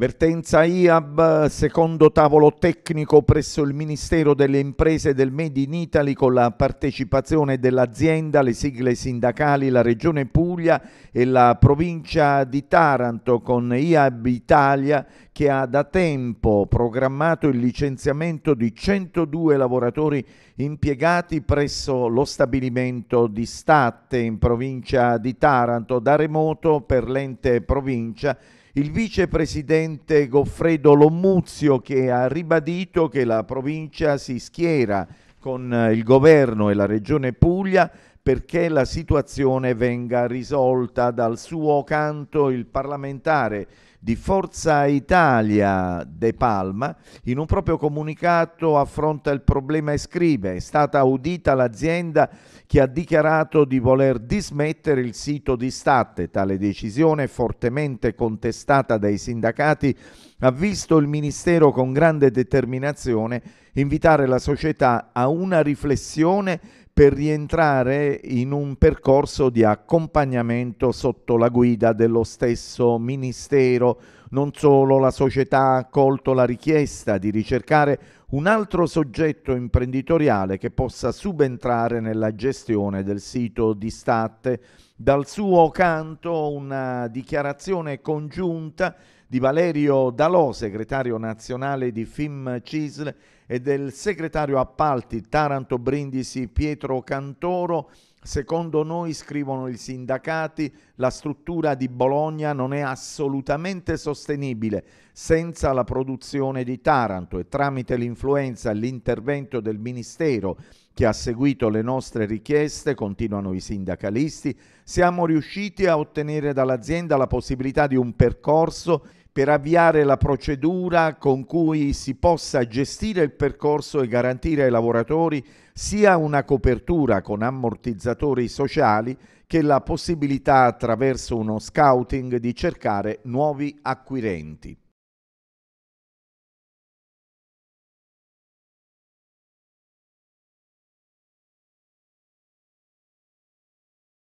Vertenza IAB, secondo tavolo tecnico presso il Ministero delle Imprese del Made in Italy con la partecipazione dell'azienda, le sigle sindacali, la Regione Puglia e la provincia di Taranto con IAB Italia che ha da tempo programmato il licenziamento di 102 lavoratori impiegati presso lo stabilimento di Statte in provincia di Taranto da remoto per l'ente provincia il vicepresidente Goffredo Lommuzio che ha ribadito che la provincia si schiera con eh, il governo e la regione Puglia perché la situazione venga risolta. Dal suo canto il parlamentare di Forza Italia De Palma in un proprio comunicato affronta il problema e scrive è stata audita l'azienda che ha dichiarato di voler dismettere il sito di Statte. Tale decisione, fortemente contestata dai sindacati, ha visto il Ministero con grande determinazione invitare la società a una riflessione per rientrare in un percorso di accompagnamento sotto la guida dello stesso Ministero. Non solo la società ha accolto la richiesta di ricercare un altro soggetto imprenditoriale che possa subentrare nella gestione del sito di Statte. Dal suo canto una dichiarazione congiunta di Valerio Dalò, segretario nazionale di FIM CISL, e del segretario appalti Taranto Brindisi Pietro Cantoro. Secondo noi, scrivono i sindacati, la struttura di Bologna non è assolutamente sostenibile senza la produzione di Taranto e tramite l'influenza e l'intervento del Ministero che ha seguito le nostre richieste, continuano i sindacalisti, siamo riusciti a ottenere dall'azienda la possibilità di un percorso per avviare la procedura con cui si possa gestire il percorso e garantire ai lavoratori sia una copertura con ammortizzatori sociali che la possibilità attraverso uno scouting di cercare nuovi acquirenti.